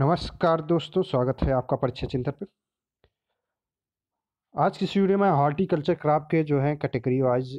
नमस्कार दोस्तों स्वागत है आपका परीक्षा चिंतन पर आज की इस वीडियो में हॉर्टिकल्चर क्रॉप के जो है कैटेगरी वाइज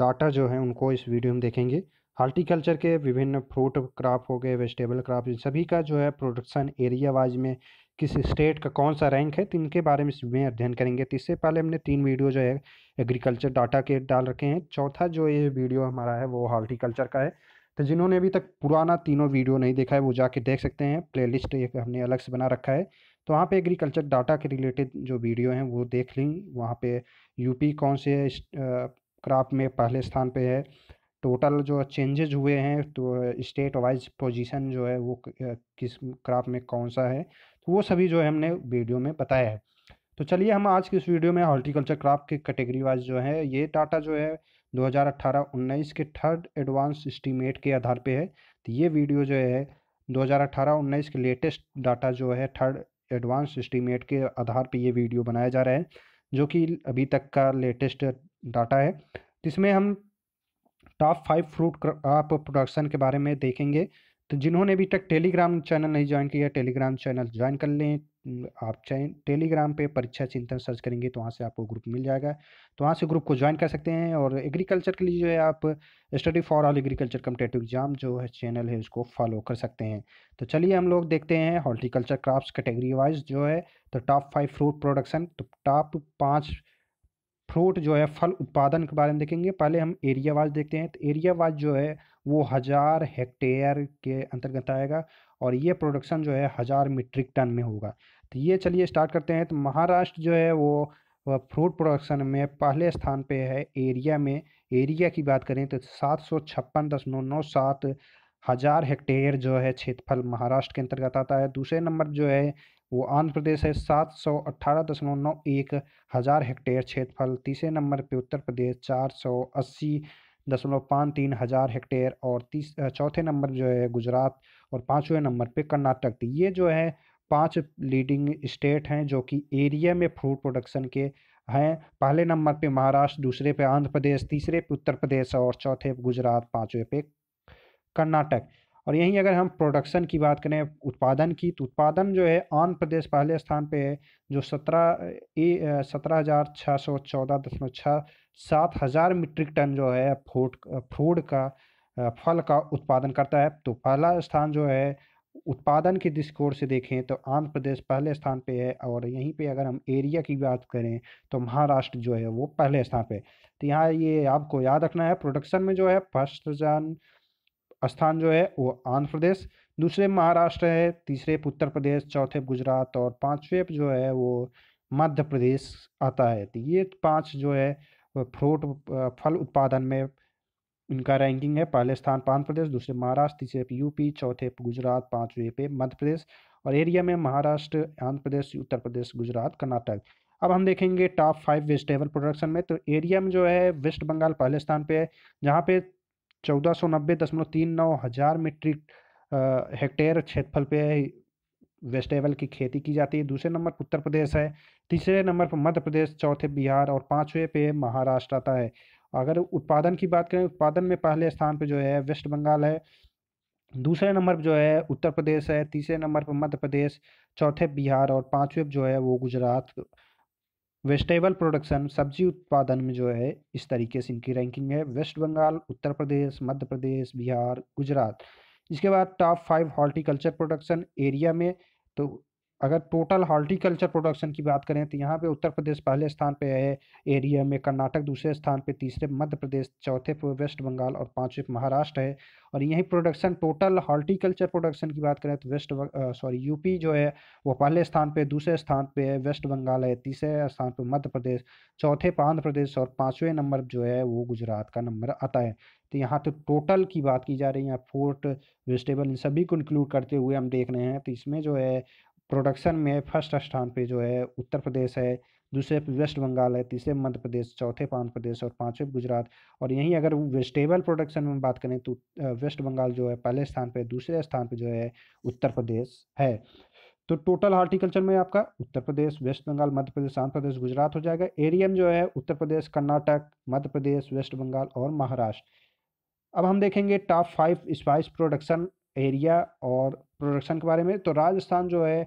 डाटा जो है उनको इस वीडियो में देखेंगे हॉर्टिकल्चर के विभिन्न फ्रूट क्रॉप हो गए वेजिटेबल क्रॉप इन सभी का जो है प्रोडक्शन एरिया वाइज में किस स्टेट का कौन सा रैंक है तीन इनके बारे में इसमें अध्ययन करेंगे तो इससे पहले हमने तीन वीडियो जो है एग्रीकल्चर डाटा के डाल रखे हैं चौथा जो ये वीडियो हमारा है वो हॉर्टिकल्चर का है तो जिन्होंने अभी तक पुराना तीनों वीडियो नहीं देखा है वो जाके देख सकते हैं प्लेलिस्ट एक हमने अलग से बना रखा है तो वहाँ पे एग्रीकल्चर डाटा के रिलेटेड जो वीडियो हैं वो देख लें वहाँ पे यूपी कौन से क्राप में पहले स्थान पे है टोटल जो चेंजेज हुए हैं तो स्टेट वाइज पोजिशन जो है वो किस क्राप में कौन सा है तो वो सभी जो है हमने वीडियो में बताया है तो चलिए हम आज की इस वीडियो में हॉर्टिकल्चर क्राप के कैटेगरी वाइज जो है ये डाटा जो है 2018-19 के थर्ड एडवांस एस्टीमेट के आधार पे है तो ये वीडियो जो है 2018-19 के लेटेस्ट डाटा जो है थर्ड एडवांस एस्टीमेट के आधार पे ये वीडियो बनाया जा रहा है जो कि अभी तक का लेटेस्ट डाटा है जिसमें तो हम top five fruit crop production के बारे में देखेंगे तो जिन्होंने अभी तक टेलीग्राम चैनल नहीं ज्वाइन किया टेलीग्राम चैनल ज्वाइन कर लें आप चैन टेलीग्राम पे परीक्षा चिंतन सर्च करेंगे तो वहाँ से आपको ग्रुप मिल जाएगा तो वहाँ से ग्रुप को ज्वाइन कर सकते हैं और एग्रीकल्चर के लिए जो है आप study for all agriculture competitive exam जो है चैनल है उसको फॉलो कर सकते हैं तो चलिए हम लोग देखते हैं हॉर्टिकल्चर क्राफ्ट कैटेगरी वाइज जो है तो टॉप फाइव फ्रूट प्रोडक्शन तो टॉप पाँच फ्रूट जो है फल उत्पादन के बारे में देखेंगे पहले हम एरिया वाइज देखते हैं तो एरिया वाइज जो है वो हज़ार हेक्टेयर के अंतर्गत आएगा और ये प्रोडक्शन जो है हज़ार मीट्रिक टन में होगा तो ये चलिए स्टार्ट करते हैं तो महाराष्ट्र जो है वो फ्रूट प्रोडक्शन में पहले स्थान पे है एरिया में एरिया की बात करें तो सात सौ छप्पन दशमलव नौ सात हज़ार हेक्टेयर जो है क्षेत्रफल महाराष्ट्र के अंतर्गत आता है दूसरे नंबर जो है वो आंध्र प्रदेश है सात सौ अट्ठारह दशमलव नौ एक हज़ार हेक्टेयर क्षेत्रफल तीसरे नंबर पे उत्तर प्रदेश चार सौ अस्सी दशमलव पाँच तीन हज़ार हेक्टेयर और तीस चौथे नंबर जो है गुजरात और पाँचवें नंबर पे कर्नाटक तो ये जो है पांच लीडिंग स्टेट हैं जो कि एरिया में फ्रूट प्रोडक्शन के हैं पहले नंबर पे महाराष्ट्र दूसरे पे आंध्र प्रदेश तीसरे पे उत्तर प्रदेश और चौथे पे गुजरात पाँचवें पे कर्नाटक और यहीं अगर हम प्रोडक्शन की बात करें उत्पादन की तो उत्पादन जो है आंध्र प्रदेश पहले स्थान पे है जो सत्रह ए सत्रह हज़ार छः सौ चौदह दशमलव छः सात हज़ार मीट्रिक टन जो है फूड फूड का फल का उत्पादन करता है तो पहला स्थान जो है उत्पादन की दृष्टिकोण से देखें तो आंध्र प्रदेश पहले स्थान पे है और यहीं पे अगर हम एरिया की बात करें तो महाराष्ट्र जो है वो पहले स्थान पे तो यहाँ ये आपको याद रखना है प्रोडक्शन में जो है फर्स्ट जान स्थान जो है वो आंध्र प्रदेश दूसरे महाराष्ट्र है तीसरे उत्तर प्रदेश चौथे गुजरात और पाँचवें जो है वो मध्य प्रदेश आता है तो ये पांच जो है फ्रूट फल उत्पादन में इनका रैंकिंग है पहले स्थान आंध्र प्रदेश दूसरे महाराष्ट्र तीसरे पे यूपी चौथे पे गुजरात पाँचवें पे मध्य प्रदेश और एरिया में महाराष्ट्र आंध्र प्रदेश उत्तर प्रदेश गुजरात कर्नाटक अब हम देखेंगे टॉप फाइव वेजिटेबल प्रोडक्शन में तो एरिया में जो है वेस्ट बंगाल पहले स्थान पे है जहाँ पे चौदह सौ नब्बे दशमलव तीन नौ हज़ार मीट्रिक हेक्टेयर क्षेत्रफल पे वेजिटेबल की खेती की जाती है दूसरे नंबर पर उत्तर प्रदेश है तीसरे नंबर पर मध्य प्रदेश चौथे बिहार और पाँचवें पे महाराष्ट्र आता है अगर उत्पादन की बात करें उत्पादन में पहले स्थान पर जो है वेस्ट बंगाल है दूसरे नंबर पर जो है उत्तर प्रदेश है तीसरे नंबर पर मध्य प्रदेश चौथे बिहार और पाँचवें जो है वो गुजरात वेजिटेबल प्रोडक्शन सब्जी उत्पादन में जो है इस तरीके से इनकी रैंकिंग है वेस्ट बंगाल उत्तर प्रदेश मध्य प्रदेश बिहार गुजरात इसके बाद top five horticulture production area में तो अगर टोटल हॉर्टिकल्चर प्रोडक्शन की बात करें तो यहाँ पे उत्तर प्रदेश पहले स्थान पे है एरिया में कर्नाटक दूसरे स्थान पे तीसरे मध्य प्रदेश चौथे वेस्ट बंगाल और पांचवें महाराष्ट्र है और यही प्रोडक्शन टोटल हॉर्टिकल्चर प्रोडक्शन की बात करें तो वेस्ट सॉरी यूपी जो है वो पहले स्थान पर दूसरे स्थान पर है वेस्ट बंगाल है तीसरे स्थान पर मध्य प्रदेश चौथे आंध्र प्रदेश और पाँचवें नंबर जो है वो गुजरात का नंबर आता है तो यहाँ तो टोटल की बात की जा रही है फोर्ट वेजिटेबल इन सभी को इंक्लूड करते हुए हम देख रहे हैं तो इसमें जो है प्रोडक्शन में फर्स्ट स्थान पे जो है उत्तर प्रदेश है दूसरे वेस्ट बंगाल है तीसरे मध्य प्रदेश चौथे आंध्र प्रदेश और पांचवें गुजरात और यहीं अगर वेजिटेबल प्रोडक्शन में बात करें तो वेस्ट बंगाल जो है पहले स्थान पे दूसरे स्थान पे जो है उत्तर प्रदेश है तो टोटल हार्टिकल्चर में आपका उत्तर प्रदेश वेस्ट बंगाल मध्य प्रदेश आंध्र प्रदेश गुजरात हो जाएगा एरियम जो है उत्तर प्रदेश कर्नाटक मध्य प्रदेश वेस्ट बंगाल और महाराष्ट्र अब हम देखेंगे top five spice production area और प्रोडक्शन के बारे में तो राजस्थान जो है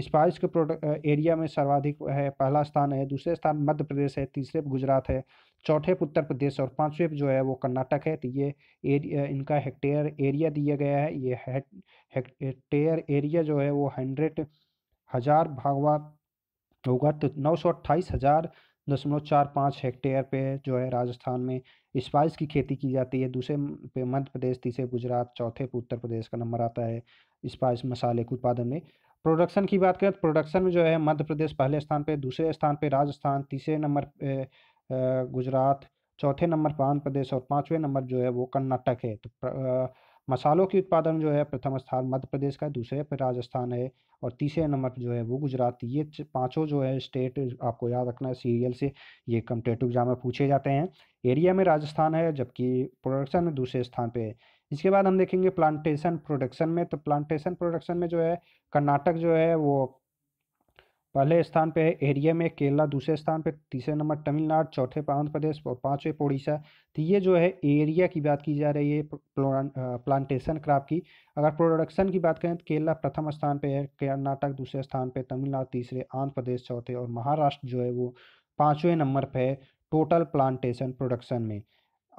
स्पाइस के प्रोडक्ट एरिया में सर्वाधिक है पहला स्थान है दूसरे स्थान मध्य प्रदेश है तीसरे गुजरात है चौथे उत्तर प्रदेश और पांचवें जो है वो कर्नाटक है तो ये एरिया इनका हेक्टेयर एरिया दिया गया है ये हेक्टेयर एरिया जो है वो हंड्रेड हज़ार भागवा होगा तो नौ सौ अट्ठाईस हज़ार दशमलव चार पाँच हेक्टेयर पे जो है राजस्थान में स्पाइस की खेती की जाती है दूसरे पे मध्य प्रदेश तीसरे गुजरात चौथे पे उत्तर प्रदेश का नंबर आता है स्पाइस मसाले के उत्पादन में प्रोडक्शन की बात करें तो प्रोडक्शन में जो है मध्य प्रदेश पहले स्थान पे दूसरे स्थान पे राजस्थान तीसरे नंबर गुजरात चौथे नंबर पर आंध्र प्रदेश और पाँचवें नंबर जो है वो कर्नाटक है तो मसालों के उत्पादन जो है प्रथम स्थान मध्य प्रदेश का दूसरे पर राजस्थान है और तीसरे नंबर पर जो है वो गुजरात ये पाँचों जो है स्टेट आपको याद रखना है सीरियल से ये कम्पटेटिव एग्जाम में पूछे जाते हैं एरिया में राजस्थान है जबकि प्रोडक्शन में दूसरे स्थान पे है इसके बाद हम देखेंगे प्लांटेशन प्रोडक्शन में तो प्लांटेशन प्रोडक्शन में जो है कर्नाटक जो है वो पहले स्थान पे है एरिया में केरला दूसरे स्थान पे तीसरे नंबर तमिलनाडु चौथे आंध्र प्रदेश और पाँचवें उड़ीसा तो ये जो है एरिया की बात की जा रही है प्लांटेशन क्राप की अगर प्रोडक्शन की बात करें तो केरला प्रथम स्थान पे है कर्नाटक दूसरे स्थान पे तमिलनाडु तीसरे आंध्र प्रदेश चौथे और महाराष्ट्र जो है वो पाँचवें नंबर पर है टोटल प्लांटेशन प्रोडक्शन में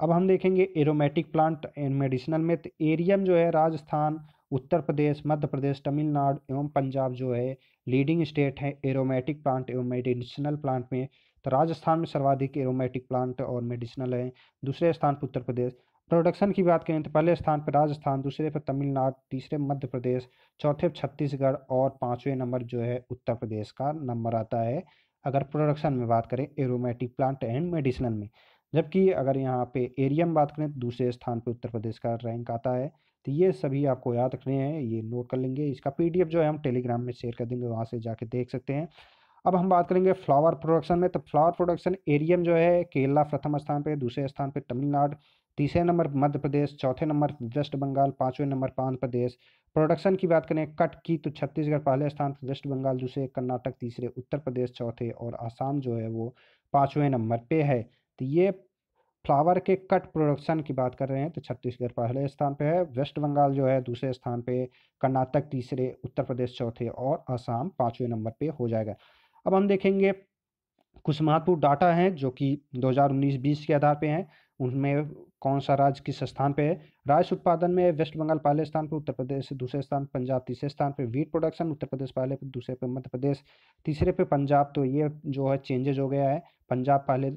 अब हम देखेंगे एरोमेटिक प्लांट एंड मेडिसिनल में तो एरियम जो है राजस्थान उत्तर प्रदेश मध्य प्रदेश तमिलनाडु एवं पंजाब जो है लीडिंग स्टेट है एरोमेटिक प्लांट एवं मेडिसिनल प्लांट में तो राजस्थान में सर्वाधिक एरोमेटिक प्लांट और मेडिसिनल हैं दूसरे स्थान पर उत्तर प्रदेश प्रोडक्शन की बात करें तो पहले स्थान पर राजस्थान दूसरे पर तमिलनाडु तीसरे मध्य प्रदेश चौथे पर छत्तीसगढ़ और पाँचवें नंबर जो है उत्तर प्रदेश का नंबर आता है अगर प्रोडक्शन में बात करें एरोमेटिक प्लांट एंड मेडिसिनल में जबकि अगर यहाँ पे एरिया में बात करें तो दूसरे स्थान पर उत्तर प्रदेश का रैंक आता है तो ये सभी आपको याद रखने हैं ये नोट कर लेंगे इसका पी जो है हम टेलीग्राम में शेयर कर देंगे वहाँ से जाके देख सकते हैं अब हम बात करेंगे फ्लावर प्रोडक्शन में तो फ्लावर प्रोडक्शन एरियम जो है केरला प्रथम स्थान पे दूसरे स्थान पे तमिलनाडु तीसरे नंबर मध्य प्रदेश चौथे नंबर वेस्ट बंगाल पाँचवें नंबर आंध्र प्रदेश प्रोडक्शन की बात करें कट की तो छत्तीसगढ़ पहले स्थान पर वेस्ट बंगाल दूसरे कर्नाटक तीसरे उत्तर प्रदेश चौथे और आसाम जो है वो पाँचवें नंबर पे है तो ये फ्लावर के कट प्रोडक्शन की बात कर रहे हैं तो छत्तीसगढ़ पहले स्थान पे है वेस्ट बंगाल जो है दूसरे स्थान पे कर्नाटक तीसरे उत्तर प्रदेश चौथे और असम पाँचवें नंबर पे हो जाएगा अब हम देखेंगे कुछ महत्वपूर्ण डाटा हैं जो कि 2019-20 के आधार पे हैं उनमें कौन सा राज्य किस स्थान पे है राइस उत्पादन में वेस्ट बंगाल पहले स्थान पर उत्तर प्रदेश दूसरे स्थान पंजाब तीसरे स्थान पे वीट प्रोडक्शन उत्तर प्रदेश पहले पे दूसरे पे मध्य प्रदेश तीसरे पे पंजाब तो ये जो है चेंजेज हो गया है पंजाब पहले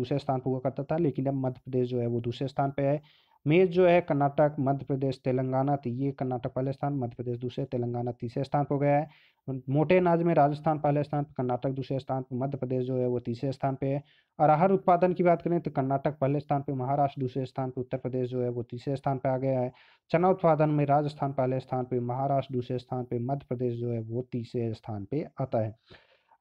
दूसरे स्थान पर हुआ करता था लेकिन अब मध्य प्रदेश जो है वो दूसरे स्थान पर है मेज जो है कर्नाटक मध्य प्रदेश तेलंगाना तो ये कर्नाटक पहले स्थान मध्य प्रदेश दूसरे तेलंगाना तीसरे स्थान पर गया है मोटे अनाज में राजस्थान पहले स्थान पर कर्नाटक दूसरे स्थान पर मध्य प्रदेश जो है वो तीसरे स्थान पर है और आहार उत्पादन की बात करें तो कर्नाटक पहले स्थान पर महाराष्ट्र दूसरे स्थान पर उत्तर प्रदेश जो है वो तीसरे स्थान पर आ गया है चना उत्पादन में राजस्थान पहले स्थान पर महाराष्ट्र दूसरे स्थान पर मध्य प्रदेश जो है वो तीसरे स्थान पर आता है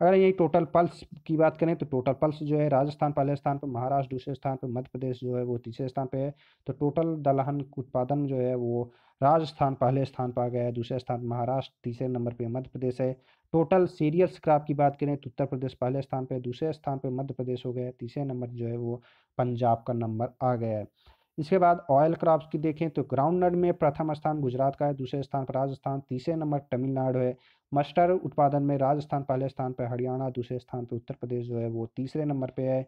अगर यही टोटल पल्स की बात करें तो टोटल पल्स जो है राजस्थान पहले स्थान पर महाराष्ट्र दूसरे स्थान पर मध्य प्रदेश जो है वो तीसरे स्थान पर है तो टोटल दलहन उत्पादन जो है वो राजस्थान पहले स्थान पर आ गया है दूसरे स्थान महाराष्ट्र तीसरे नंबर पर मध्य प्रदेश है टोटल सीरियल्स क्राप की बात करें तो उत्तर प्रदेश पहले स्थान पर दूसरे स्थान पर मध्य प्रदेश हो गया तीसरे नंबर जो है वो पंजाब का नंबर आ गया है इसके बाद ऑयल क्रॉप्स की देखें तो ग्राउंडनट में प्रथम स्थान गुजरात का है दूसरे स्थान पर राजस्थान तीसरे नंबर तमिलनाडु है मस्टर उत्पादन में राजस्थान पहले स्थान पर हरियाणा दूसरे स्थान पर उत्तर प्रदेश जो है वो तीसरे नंबर पर है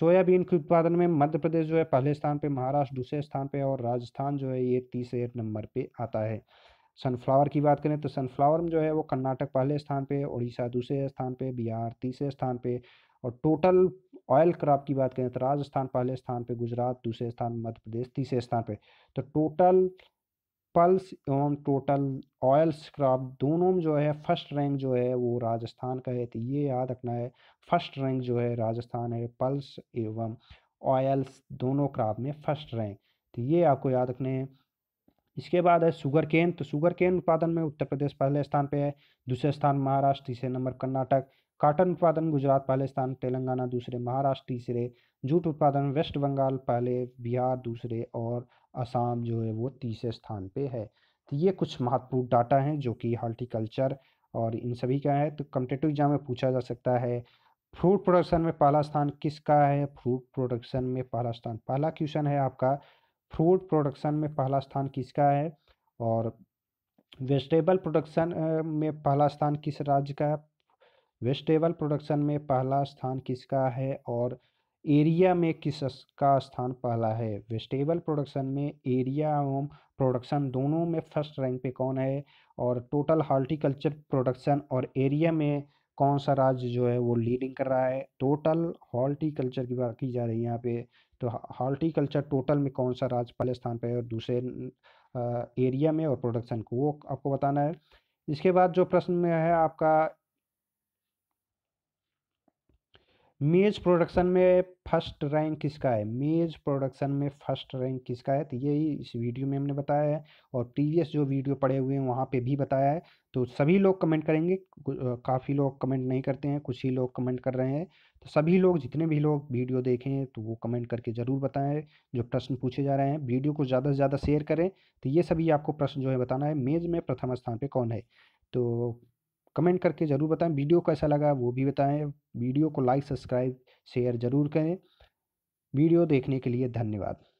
सोयाबीन के उत्पादन में मध्य प्रदेश जो है पहले स्थान पर महाराष्ट्र दूसरे स्थान पर और राजस्थान जो है ये तीसरे नंबर पर आता है सनफ्लावर की बात करें तो सनफ्लावर में जो है वो कर्नाटक पहले स्थान पे उड़ीसा दूसरे स्थान पे बिहार तीसरे स्थान पे और टोटल ऑयल क्रॉप की बात करें तो राजस्थान पहले स्थान पे गुजरात दूसरे स्थान मध्य प्रदेश तीसरे स्थान पे तो टोटल पल्स एवं टोटल ऑयल्स क्रॉप दोनों में जो है फर्स्ट रैंक जो है वो राजस्थान का है तो ये याद रखना है फर्स्ट रैंक जो है राजस्थान है पल्स एवं ऑयल्स दोनों क्रॉप में फर्स्ट रैंक तो ये आपको याद रखने हैं इसके बाद है शुगर केन तो शुगर केन उत्पादन में उत्तर प्रदेश पहले स्थान पे है दूसरे स्थान महाराष्ट्र तीसरे नंबर कर्नाटक काटन उत्पादन गुजरात पहले स्थान तेलंगाना दूसरे महाराष्ट्र तीसरे जूट उत्पादन वेस्ट बंगाल पहले बिहार दूसरे और असम जो है वो तीसरे स्थान पे है तो ये कुछ महत्वपूर्ण डाटा हैं जो कि हॉर्टिकल्चर और इन सभी का है तो कम्पिटेटिव एग्जाम में पूछा जा सकता है फ्रूट प्रोडक्शन में पहला स्थान किसका है फ्रूट प्रोडक्शन में पहला स्थान पहला क्वेश्चन है आपका फ्रूट प्रोडक्शन में पहला स्थान किसका है और वेजिटेबल प्रोडक्शन में पहला स्थान किस राज्य का है वेजिटेबल प्रोडक्शन में पहला स्थान किसका है और एरिया में किसका स्थान पहला है वेजिटेबल प्रोडक्शन में एरिया एवं प्रोडक्शन दोनों में फर्स्ट रैंक पे कौन है और टोटल हॉर्टिकल्चर प्रोडक्शन और एरिया में कौन सा राज्य जो है वो लीडिंग कर रहा है टोटल हॉर्टिकल्चर की बात की जा रही है यहाँ पे तो हॉर्टिकल्चर टोटल में कौन सा राज्य पहले स्थान पर है और दूसरे एरिया में और प्रोडक्शन को वो आपको बताना है इसके बाद जो प्रश्न में है आपका मेज प्रोडक्शन में फर्स्ट रैंक किसका है मेज प्रोडक्शन में फर्स्ट रैंक किसका है तो यही इस वीडियो में हमने बताया है और प्रीवियस जो वीडियो पड़े हुए हैं वहाँ पे भी बताया है तो सभी लोग कमेंट करेंगे काफ़ी लोग कमेंट नहीं करते हैं कुछ ही लोग कमेंट कर रहे हैं तो सभी लोग जितने भी लोग वीडियो देखें तो वो कमेंट करके ज़रूर बताएँ जो प्रश्न पूछे जा रहे हैं वीडियो को ज़्यादा से ज़्यादा शेयर करें तो ये सभी आपको प्रश्न जो है बताना है मेज़ में प्रथम स्थान पर कौन है तो कमेंट करके ज़रूर बताएं वीडियो कैसा लगा वो भी बताएं वीडियो को लाइक सब्सक्राइब शेयर ज़रूर करें वीडियो देखने के लिए धन्यवाद